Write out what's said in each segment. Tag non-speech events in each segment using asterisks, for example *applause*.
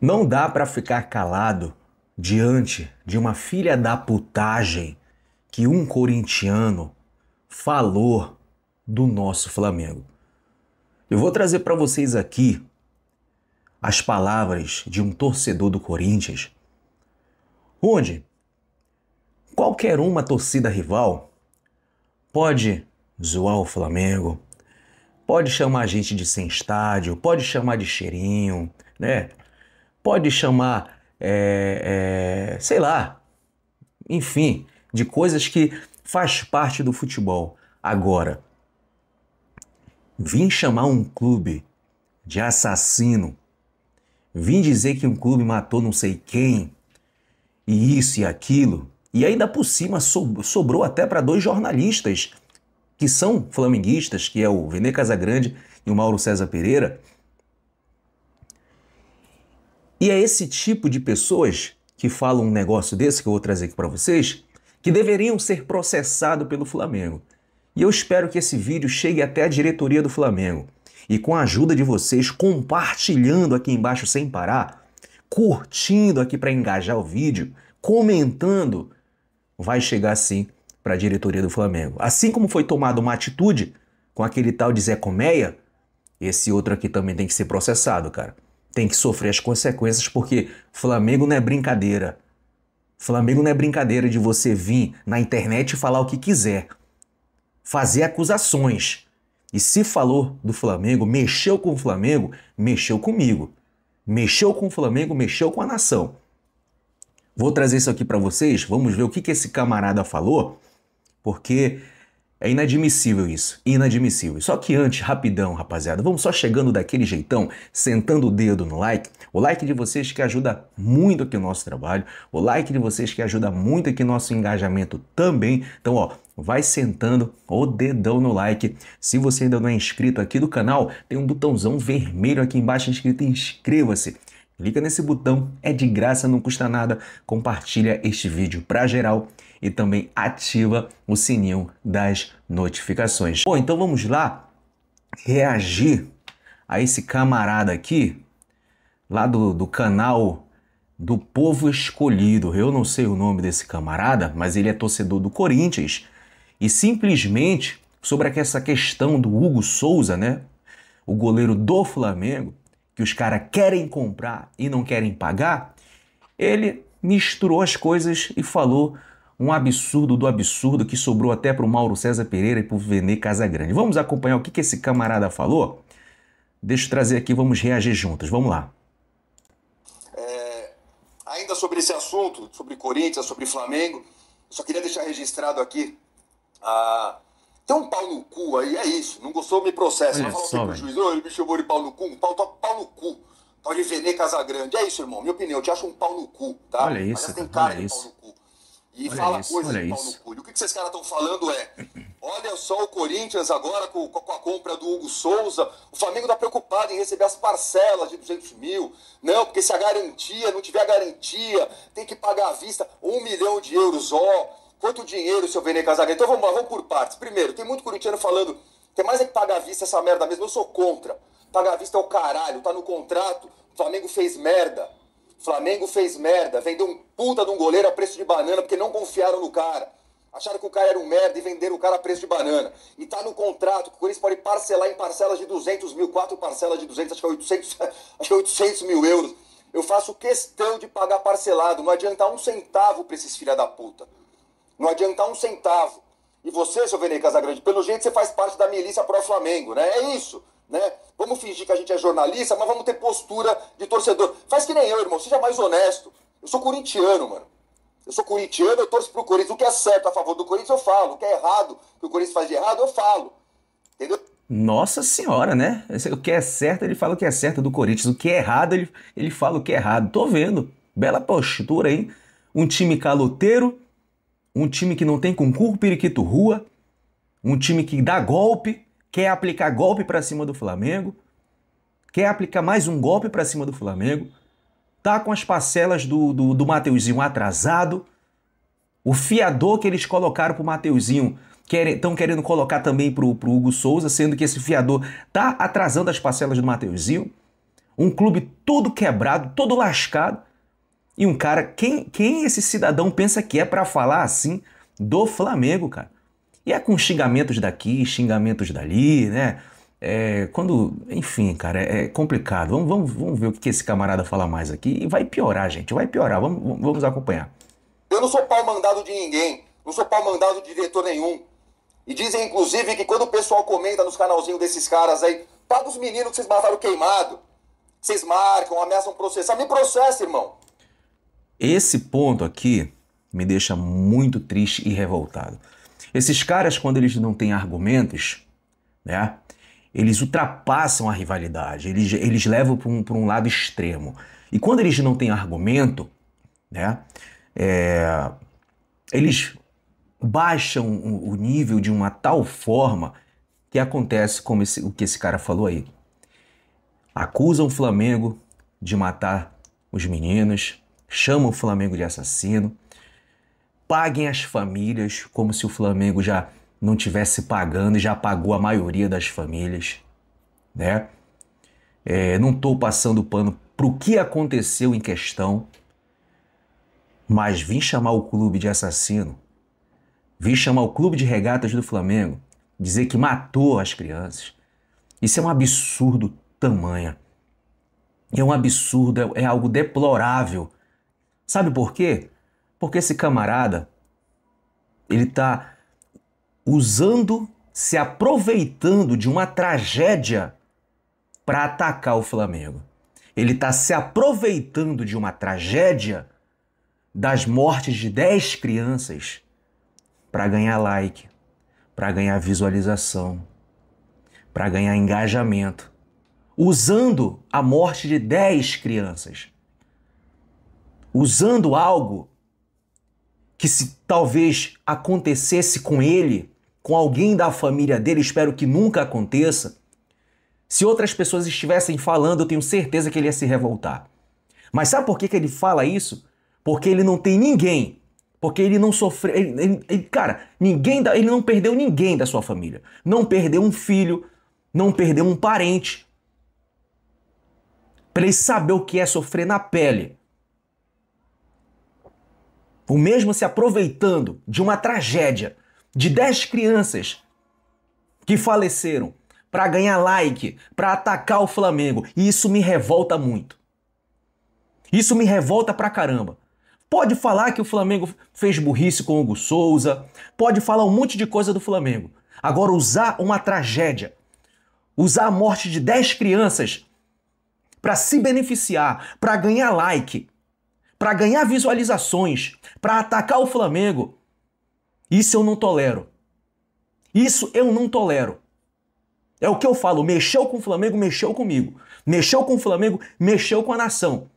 Não dá para ficar calado diante de uma filha da putagem que um corintiano falou do nosso Flamengo. Eu vou trazer para vocês aqui as palavras de um torcedor do Corinthians, onde qualquer uma torcida rival pode zoar o Flamengo, pode chamar a gente de sem estádio, pode chamar de cheirinho, né? pode chamar, é, é, sei lá, enfim, de coisas que faz parte do futebol. Agora, vim chamar um clube de assassino, vim dizer que um clube matou não sei quem, e isso e aquilo, e ainda por cima sobrou até para dois jornalistas que são flamenguistas, que é o Vene Casagrande e o Mauro César Pereira, e é esse tipo de pessoas que falam um negócio desse que eu vou trazer aqui para vocês, que deveriam ser processados pelo Flamengo. E eu espero que esse vídeo chegue até a diretoria do Flamengo. E com a ajuda de vocês, compartilhando aqui embaixo sem parar, curtindo aqui para engajar o vídeo, comentando, vai chegar sim para a diretoria do Flamengo. Assim como foi tomada uma atitude com aquele tal de Zé Comeia, esse outro aqui também tem que ser processado, cara tem que sofrer as consequências, porque Flamengo não é brincadeira. Flamengo não é brincadeira de você vir na internet e falar o que quiser, fazer acusações. E se falou do Flamengo, mexeu com o Flamengo, mexeu comigo. Mexeu com o Flamengo, mexeu com a nação. Vou trazer isso aqui para vocês, vamos ver o que, que esse camarada falou, porque é inadmissível isso, inadmissível. Só que antes, rapidão, rapaziada, vamos só chegando daquele jeitão, sentando o dedo no like. O like de vocês que ajuda muito aqui o nosso trabalho, o like de vocês que ajuda muito aqui o nosso engajamento também. Então, ó, vai sentando o dedão no like. Se você ainda não é inscrito aqui do canal, tem um botãozão vermelho aqui embaixo inscrito, inscreva-se. Clica nesse botão, é de graça, não custa nada. Compartilha este vídeo para geral e também ativa o sininho das notificações. Bom, então vamos lá reagir a esse camarada aqui, lá do, do canal do Povo Escolhido. Eu não sei o nome desse camarada, mas ele é torcedor do Corinthians e simplesmente sobre essa questão do Hugo Souza, né? O goleiro do Flamengo, que os caras querem comprar e não querem pagar, ele misturou as coisas e falou um absurdo do absurdo que sobrou até para o Mauro César Pereira e para o Vene Casagrande. Vamos acompanhar o que, que esse camarada falou? Deixa eu trazer aqui, vamos reagir juntos. Vamos lá. É, ainda sobre esse assunto, sobre Corinthians, sobre Flamengo, só queria deixar registrado aqui. Ah, tem um pau no cu aí, é isso. Não gostou, me processa. Não fala pro juiz, oh, ele me chamou de pau no cu, um pau, pau no cu. Tal de Vene Casagrande. É isso, irmão. Minha opinião, eu te acho um pau no cu, tá? Olha isso, Mas tem cara olha de isso. pau no cu e olha fala isso, coisa de pau no cu. O que, esses caras estão falando é: olha só o Corinthians agora com, com, a compra do Hugo Souza, o Flamengo está preocupado em receber as parcelas de 200 mil. Não, porque se a garantia não tiver a garantia, tem que pagar à vista um milhão de euros. Ó, quanto dinheiro, seu Vene Casagrande? Então vamos vamos por partes. Primeiro, tem muito corintiano falando: tem é mais é que pagar à vista essa merda mesmo. Eu sou contra. Pagar à vista é o caralho, tá no contrato. O Flamengo fez merda. Flamengo fez merda, vendeu um puta de um goleiro a preço de banana porque não confiaram no cara. Acharam que o cara era um merda e venderam o cara a preço de banana. E tá no contrato que o Corinthians pode parcelar em parcelas de 200 mil, quatro parcelas de 200, acho que é 800, *laughs* acho que é 800 mil euros. Eu faço questão de pagar parcelado, não adiantar um centavo pra esses filha da puta. Não adiantar um centavo. E você, seu Venei Casagrande, pelo jeito você faz parte da milícia pró-Flamengo, né? É isso né? Vamos fingir que a gente é jornalista, mas vamos ter postura de torcedor. Faz que nem eu, irmão, seja mais honesto. Eu sou corintiano, mano. Eu sou corintiano, eu torço pro Corinthians. O que é certo a favor do Corinthians, eu falo. O que é errado, o que o Corinthians faz de errado, eu falo. Entendeu? Nossa senhora, né? O que é certo, ele fala o que é certo do Corinthians. O que é errado, ele, ele fala o que é errado. Tô vendo. Bela postura, hein? Um time caloteiro, um time que não tem concurso, periquito rua, um time que dá golpe, quer aplicar golpe para cima do Flamengo, quer aplicar mais um golpe para cima do Flamengo, tá com as parcelas do, do, do Mateuzinho atrasado, o fiador que eles colocaram pro Mateuzinho estão quer, querendo colocar também pro, pro Hugo Souza, sendo que esse fiador tá atrasando as parcelas do Mateuzinho. Um clube todo quebrado, todo lascado. E um cara, quem, quem esse cidadão pensa que é para falar assim do Flamengo, cara? E é com xingamentos daqui, xingamentos dali, né? É, quando, enfim, cara, é complicado. Vamos, vamos, vamos ver o que esse camarada fala mais aqui. E vai piorar, gente, vai piorar. Vamos, vamos acompanhar. Eu não sou pau mandado de ninguém, não sou pau mandado de diretor nenhum. E dizem, inclusive, que quando o pessoal comenta nos canalzinhos desses caras aí, paga os meninos que vocês mataram queimado. Vocês marcam, ameaçam processar. Me processa, irmão. Esse ponto aqui me deixa muito triste e revoltado. Esses caras, quando eles não têm argumentos, né? Eles ultrapassam a rivalidade, eles, eles levam para um, um lado extremo. E quando eles não têm argumento, né? É, eles baixam o nível de uma tal forma que acontece como esse, o que esse cara falou aí. Acusam o Flamengo de matar os meninos, chamam o Flamengo de assassino, paguem as famílias como se o Flamengo já não tivesse pagando e já pagou a maioria das famílias, né? É, não estou passando pano para o que aconteceu em questão, mas vim chamar o clube de assassino, vim chamar o clube de regatas do Flamengo, dizer que matou as crianças. Isso é um absurdo tamanho. É um absurdo, é, é algo deplorável. Sabe por quê? Porque esse camarada, ele está usando, se aproveitando de uma tragédia para atacar o Flamengo. Ele está se aproveitando de uma tragédia das mortes de 10 crianças para ganhar like, para ganhar visualização, para ganhar engajamento, usando a morte de 10 crianças, usando algo que se talvez acontecesse com ele, com alguém da família dele, espero que nunca aconteça, se outras pessoas estivessem falando, eu tenho certeza que ele ia se revoltar. Mas sabe por que, que ele fala isso? Porque ele não tem ninguém. Porque ele não sofreu. Ele, ele, ele, cara, ninguém da, ele não perdeu ninguém da sua família. Não perdeu um filho, não perdeu um parente. Para ele saber o que é sofrer na pele o mesmo se aproveitando de uma tragédia de 10 crianças que faleceram para ganhar like, para atacar o Flamengo. E isso me revolta muito. Isso me revolta pra caramba. Pode falar que o Flamengo fez burrice com o Hugo Souza, pode falar um monte de coisa do Flamengo. Agora, usar uma tragédia, usar a morte de 10 crianças para se beneficiar, para ganhar like, para ganhar visualizações, para atacar o Flamengo. Isso eu não tolero. Isso eu não tolero. É o que eu falo, mexeu com o Flamengo, mexeu comigo. Mexeu com o Flamengo, mexeu com a nação.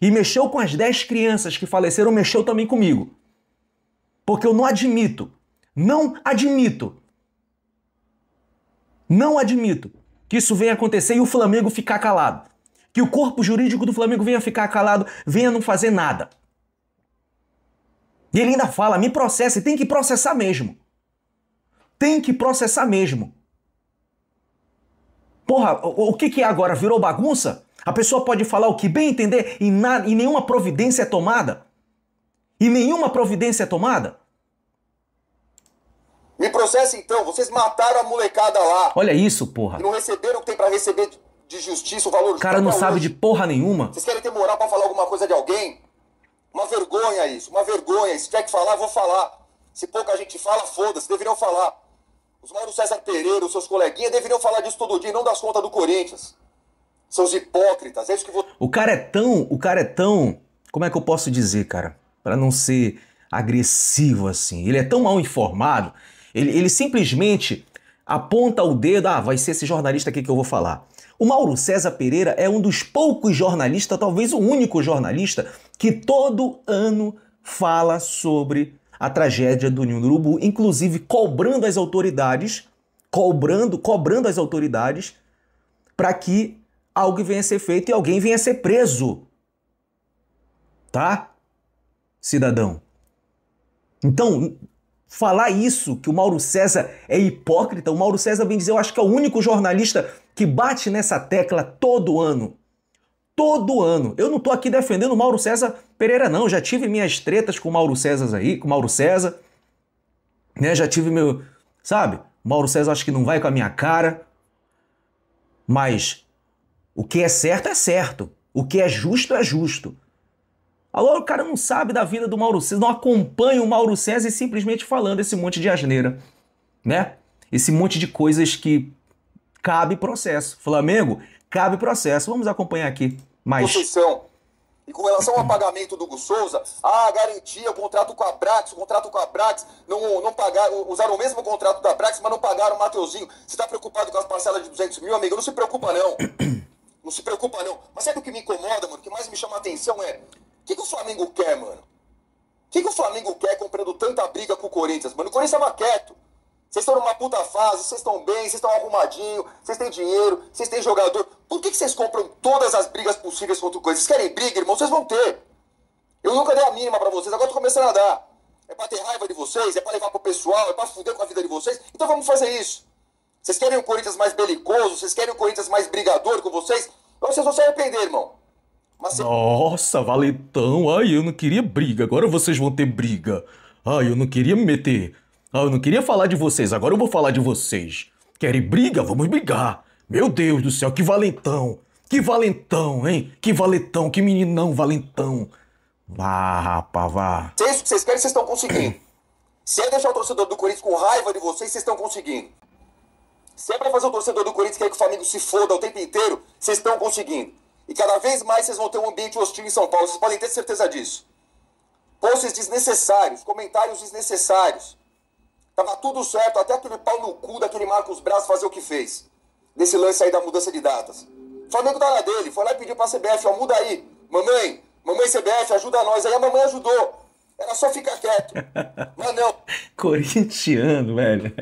E mexeu com as 10 crianças que faleceram, mexeu também comigo. Porque eu não admito, não admito, não admito que isso venha acontecer e o Flamengo ficar calado que o corpo jurídico do Flamengo venha ficar calado, venha não fazer nada. E ele ainda fala: me processe, tem que processar mesmo. Tem que processar mesmo. Porra, o, o que, que é agora? Virou bagunça? A pessoa pode falar o que bem entender e, na, e nenhuma providência é tomada? E nenhuma providência é tomada? Me processa então, vocês mataram a molecada lá. Olha isso, porra. E não receberam o que tem pra receber de justiça, o valor... cara não sabe hoje. de porra nenhuma. Vocês querem ter moral pra falar alguma coisa de alguém? Uma vergonha isso, uma vergonha. Se tiver que falar, vou falar. Se pouca gente fala, foda-se, deveriam falar. Os Mauro César Pereira, os seus coleguinhas, deveriam falar disso todo dia, não das contas do Corinthians. São os hipócritas, é isso que vou... O cara é tão, o cara é tão... Como é que eu posso dizer, cara? Para não ser agressivo assim. Ele é tão mal informado, ele, ele simplesmente aponta o dedo, ah, vai ser esse jornalista aqui que eu vou falar. O Mauro César Pereira é um dos poucos jornalistas, talvez o único jornalista, que todo ano fala sobre a tragédia do Ninho do Urubu, inclusive cobrando as autoridades, cobrando, cobrando as autoridades para que algo venha a ser feito e alguém venha a ser preso. Tá? Cidadão. Então, falar isso, que o Mauro César é hipócrita, o Mauro César vem dizer, eu acho que é o único jornalista que bate nessa tecla todo ano. Todo ano. Eu não estou aqui defendendo o Mauro César Pereira, não. Já tive minhas tretas com o Mauro César aí, com o Mauro César. Né? Já tive meu. Sabe? O Mauro César acho que não vai com a minha cara. Mas o que é certo é certo. O que é justo é justo. Agora o cara não sabe da vida do Mauro César, não acompanha o Mauro César e simplesmente falando esse monte de asneira, né? Esse monte de coisas que cabe processo. Flamengo, cabe processo. Vamos acompanhar aqui mais. E com relação ao pagamento do Hugo Souza, ah, garantia, o contrato com a Brax, o contrato com a Brax, não, não pagaram, usaram o mesmo contrato da Brax, mas não pagaram o Mateuzinho. Você está preocupado com as parcelas de 200 mil, amigo? Não se preocupa, não. Não se preocupa, não. Mas sabe o que me incomoda, mano? O que mais me chama a atenção é, o que, que o Flamengo quer, mano? O que, que o Flamengo quer comprando tanta briga com o Corinthians, mano? O Corinthians estava quieto. Vocês estão numa puta fase, vocês estão bem, vocês estão arrumadinho, vocês têm dinheiro, vocês têm jogador. Por que, que vocês compram todas as brigas possíveis contra o Corinthians? Vocês querem briga, irmão? Vocês vão ter. Eu nunca dei a mínima para vocês, agora tô começando a dar. É pra ter raiva de vocês, é pra levar pro pessoal, é pra fuder com a vida de vocês. Então vamos fazer isso. Vocês querem o Corinthians mais belicoso, vocês querem o Corinthians mais brigador com vocês? Então vocês vão se arrepender, irmão. Mas Nossa, valetão, ai, eu não queria briga, agora vocês vão ter briga. Ai, eu não queria me meter. Ah, eu não queria falar de vocês, agora eu vou falar de vocês. Querem briga? Vamos brigar. Meu Deus do céu, que valentão. Que valentão, hein? Que valentão, que meninão valentão. Vá, rapaz, vá. Se é isso que vocês querem, vocês estão conseguindo. Se é deixar o torcedor do Corinthians com raiva de vocês, vocês estão conseguindo. Se é pra fazer o torcedor do Corinthians querer que o Flamengo se foda o tempo inteiro, vocês estão conseguindo. E cada vez mais vocês vão ter um ambiente hostil em São Paulo, vocês podem ter certeza disso. Posts desnecessários, comentários desnecessários. Tava tudo certo, até aquele pau no cu daquele Marcos Braz fazer o que fez. nesse lance aí da mudança de datas. O Flamengo tá na dele, foi lá e pediu pra CBF, ó, muda aí. Mamãe, mamãe CBF, ajuda nós. Aí a mamãe ajudou. Era só ficar quieto. *laughs* Mas não. Corintiano, velho.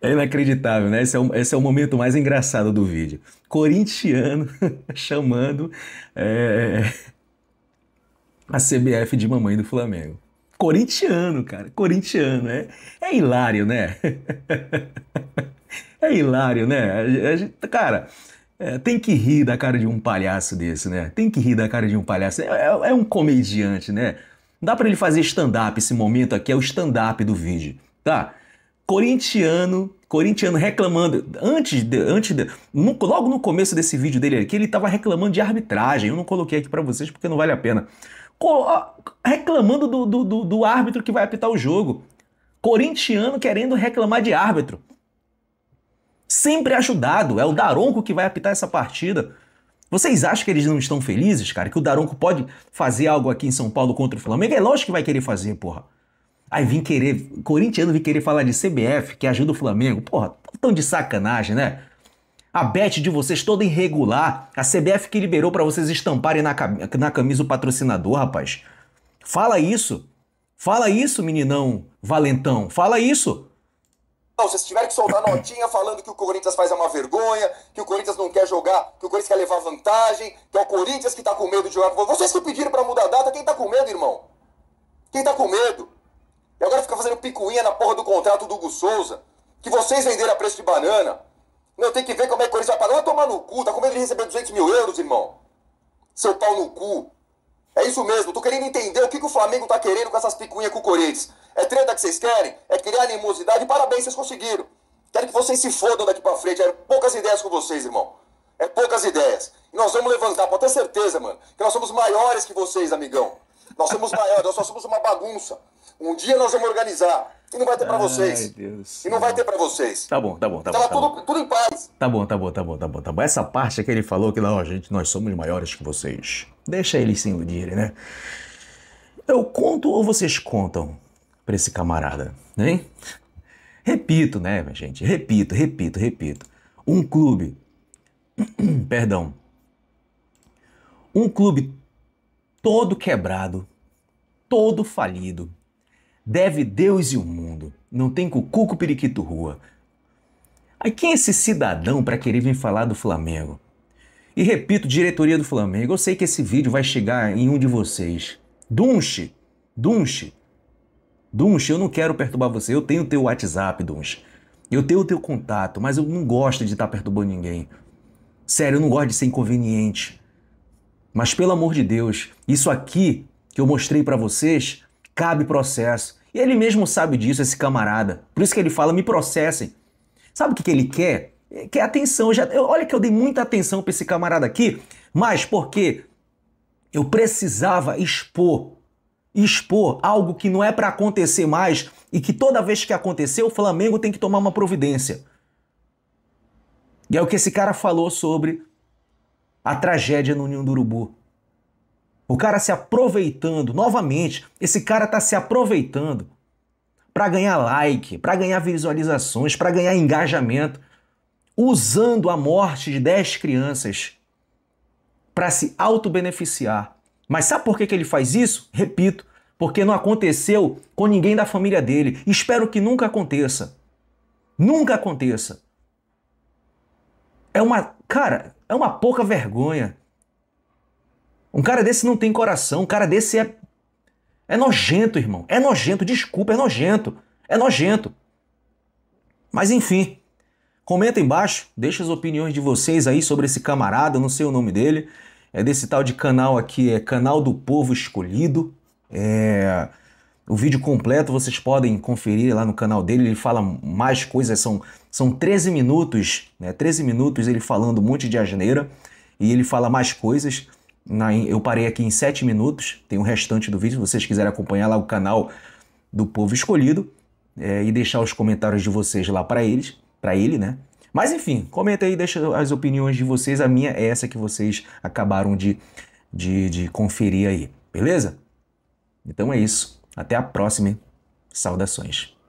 É inacreditável, né? Esse é, o, esse é o momento mais engraçado do vídeo. Corintiano *laughs* chamando é, a CBF de mamãe do Flamengo. Corintiano, cara. Corintiano. É, é hilário, né? *laughs* é hilário, né? Gente, cara, é, tem que rir da cara de um palhaço desse, né? Tem que rir da cara de um palhaço. É, é, é um comediante, né? Dá para ele fazer stand-up. Esse momento aqui é o stand-up do vídeo, tá? Corintiano, corintiano reclamando. Antes, de, antes de, no, logo no começo desse vídeo dele aqui, ele tava reclamando de arbitragem. Eu não coloquei aqui para vocês porque não vale a pena reclamando do, do, do, do árbitro que vai apitar o jogo. Corintiano querendo reclamar de árbitro. Sempre ajudado, é o Daronco que vai apitar essa partida. Vocês acham que eles não estão felizes, cara? Que o Daronco pode fazer algo aqui em São Paulo contra o Flamengo? É lógico que vai querer fazer, porra. Aí vim querer, corintiano vim querer falar de CBF, que ajuda o Flamengo. Porra, tão de sacanagem, né? A bet de vocês toda irregular. A CBF que liberou para vocês estamparem na, cam na camisa o patrocinador, rapaz. Fala isso. Fala isso, meninão valentão. Fala isso. Não, vocês tiveram que soltar *coughs* notinha falando que o Corinthians faz uma vergonha, que o Corinthians não quer jogar, que o Corinthians quer levar vantagem, que é o Corinthians que tá com medo de jogar. Vocês que pediram para mudar a data, quem tá com medo, irmão? Quem tá com medo? E agora fica fazendo picuinha na porra do contrato do Hugo Souza, que vocês venderam a preço de banana. Não, tem que ver como é que o Corinthians vai pagar. Vai tomar no cu, tá com medo de receber 200 mil euros, irmão. Seu pau no cu. É isso mesmo, tô querendo entender o que, que o Flamengo tá querendo com essas picuinhas com o Corinthians. É treta que vocês querem? É criar animosidade? Parabéns, vocês conseguiram. Quero que vocês se fodam daqui pra frente. É poucas ideias com vocês, irmão. É poucas ideias. E nós vamos levantar, pode ter certeza, mano, que nós somos maiores que vocês, amigão. Nós somos maiores, nós só somos uma bagunça. Um dia nós vamos organizar. E não vai ter para vocês. Deus. E não vai ter para vocês. Tá bom, tá bom, tá bom. Tava tá tudo, tudo, em paz. Tá bom, tá bom, tá bom, tá bom, tá bom. Essa parte é que ele falou que não, gente, nós somos maiores que vocês. Deixa eles se iludirem, né? Eu conto ou vocês contam para esse camarada, hein? Repito, né, minha gente? Repito, repito, repito. Um clube, *clears throat* perdão, um clube todo quebrado, todo falido, Deve Deus e o mundo. Não tem cucuco periquito rua. Aí quem é esse cidadão para querer vir falar do Flamengo? E repito, diretoria do Flamengo, eu sei que esse vídeo vai chegar em um de vocês. Dunche, Dunche, Dunche, eu não quero perturbar você. Eu tenho o teu WhatsApp, Dunche. Eu tenho o teu contato, mas eu não gosto de estar perturbando ninguém. Sério, eu não gosto de ser inconveniente. Mas pelo amor de Deus, isso aqui que eu mostrei para vocês cabe processo. E ele mesmo sabe disso, esse camarada. Por isso que ele fala: me processem. Sabe o que, que ele quer? É, quer atenção. Eu já, eu, olha que eu dei muita atenção para esse camarada aqui, mas porque eu precisava expor expor algo que não é para acontecer mais e que toda vez que acontecer, o Flamengo tem que tomar uma providência. E é o que esse cara falou sobre a tragédia no Ninho do Urubu. O cara se aproveitando, novamente, esse cara está se aproveitando para ganhar like, para ganhar visualizações, para ganhar engajamento, usando a morte de 10 crianças para se auto-beneficiar. Mas sabe por que, que ele faz isso? Repito, porque não aconteceu com ninguém da família dele. Espero que nunca aconteça. Nunca aconteça. É uma, cara, é uma pouca vergonha. Um cara desse não tem coração, um cara desse é. É nojento, irmão. É nojento, desculpa, é nojento. É nojento. Mas enfim, comenta embaixo, deixa as opiniões de vocês aí sobre esse camarada, não sei o nome dele. É desse tal de canal aqui, é Canal do Povo Escolhido. É... O vídeo completo vocês podem conferir lá no canal dele, ele fala mais coisas, são, são 13 minutos, né? 13 minutos ele falando um monte de asneira e ele fala mais coisas. Na, eu parei aqui em 7 minutos, tem o restante do vídeo, se vocês quiserem acompanhar lá o canal do Povo Escolhido é, e deixar os comentários de vocês lá para eles, para ele, né? Mas enfim, comenta aí, deixa as opiniões de vocês, a minha é essa que vocês acabaram de, de, de conferir aí, beleza? Então é isso, até a próxima, hein? saudações.